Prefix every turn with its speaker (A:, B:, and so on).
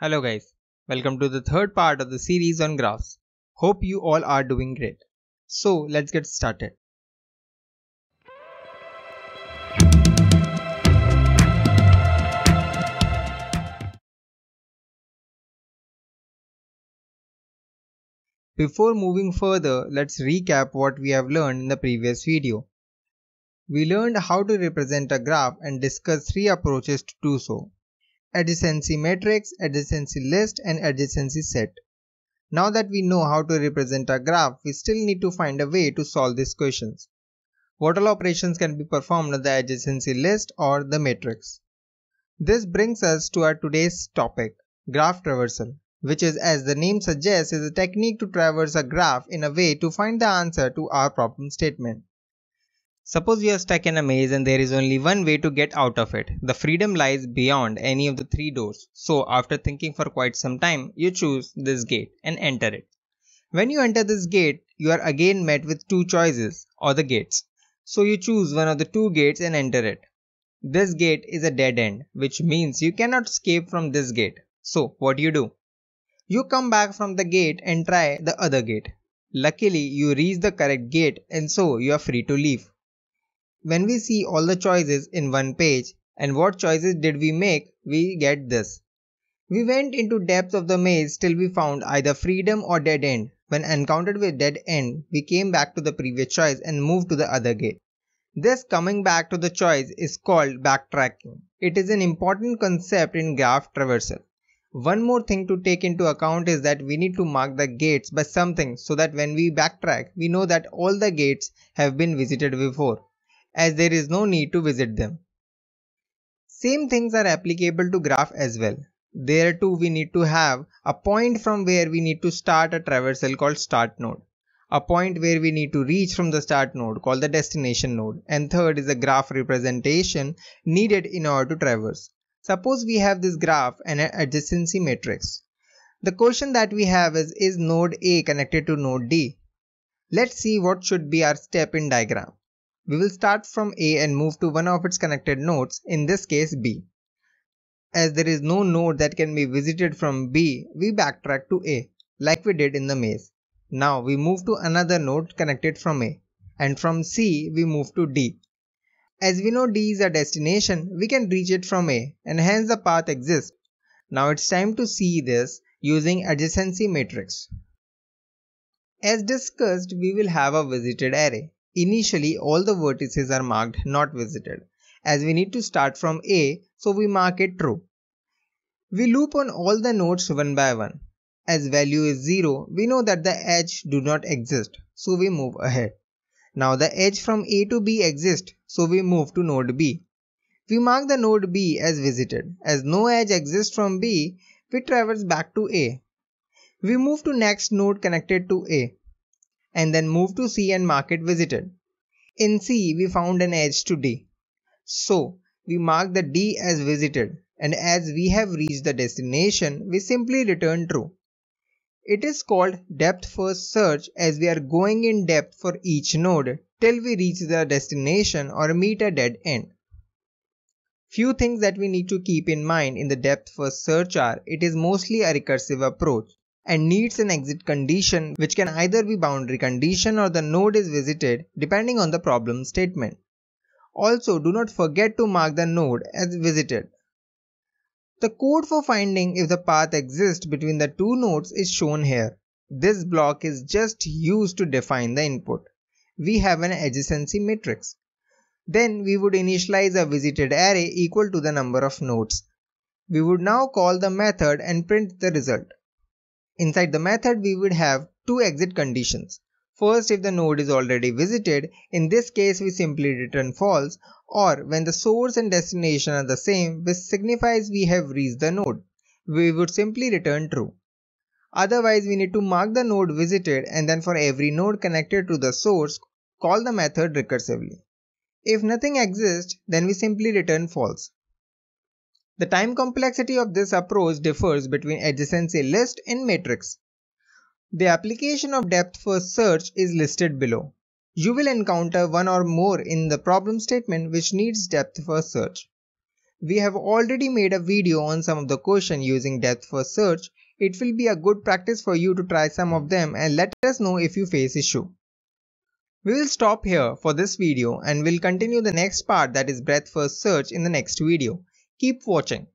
A: Hello guys, welcome to the third part of the series on graphs. Hope you all are doing great. So let's get started. Before moving further, let's recap what we have learned in the previous video. We learned how to represent a graph and discuss three approaches to do so adjacency matrix, adjacency list and adjacency set. Now that we know how to represent a graph, we still need to find a way to solve these questions. What all operations can be performed on the adjacency list or the matrix? This brings us to our today's topic, graph traversal, which is as the name suggests is a technique to traverse a graph in a way to find the answer to our problem statement. Suppose you are stuck in a maze and there is only one way to get out of it. The freedom lies beyond any of the three doors. So after thinking for quite some time, you choose this gate and enter it. When you enter this gate, you are again met with two choices or the gates. So you choose one of the two gates and enter it. This gate is a dead end, which means you cannot escape from this gate. So what do you do? You come back from the gate and try the other gate. Luckily, you reach the correct gate and so you are free to leave when we see all the choices in one page and what choices did we make, we get this. We went into depth of the maze till we found either freedom or dead end. When encountered with dead end, we came back to the previous choice and moved to the other gate. This coming back to the choice is called backtracking. It is an important concept in graph traversal. One more thing to take into account is that we need to mark the gates by something so that when we backtrack, we know that all the gates have been visited before as there is no need to visit them. Same things are applicable to graph as well. There too we need to have a point from where we need to start a traversal called start node, a point where we need to reach from the start node called the destination node and third is a graph representation needed in order to traverse. Suppose we have this graph and an adjacency matrix. The question that we have is, is node A connected to node D? Let's see what should be our step in diagram. We will start from A and move to one of its connected nodes, in this case B. As there is no node that can be visited from B, we backtrack to A, like we did in the maze. Now we move to another node connected from A, and from C we move to D. As we know D is a destination, we can reach it from A, and hence the path exists. Now it's time to see this using adjacency matrix. As discussed, we will have a visited array. Initially, all the vertices are marked not visited. As we need to start from A, so we mark it true. We loop on all the nodes one by one. As value is 0, we know that the edge do not exist, so we move ahead. Now the edge from A to B exist, so we move to node B. We mark the node B as visited. As no edge exists from B, we traverse back to A. We move to next node connected to A and then move to C and mark it visited. In C we found an edge to D. So we mark the D as visited and as we have reached the destination we simply return true. It is called depth first search as we are going in depth for each node till we reach the destination or meet a dead end. Few things that we need to keep in mind in the depth first search are it is mostly a recursive approach and needs an exit condition which can either be boundary condition or the node is visited depending on the problem statement. Also do not forget to mark the node as visited. The code for finding if the path exists between the two nodes is shown here. This block is just used to define the input. We have an adjacency matrix. Then we would initialize a visited array equal to the number of nodes. We would now call the method and print the result. Inside the method, we would have two exit conditions. First, if the node is already visited, in this case we simply return false or when the source and destination are the same which signifies we have reached the node, we would simply return true. Otherwise, we need to mark the node visited and then for every node connected to the source, call the method recursively. If nothing exists, then we simply return false. The time complexity of this approach differs between adjacency list and matrix. The application of depth first search is listed below. You will encounter one or more in the problem statement which needs depth first search. We have already made a video on some of the question using depth first search. It will be a good practice for you to try some of them and let us know if you face issue. We will stop here for this video and will continue the next part that is breadth first search in the next video. Keep watching.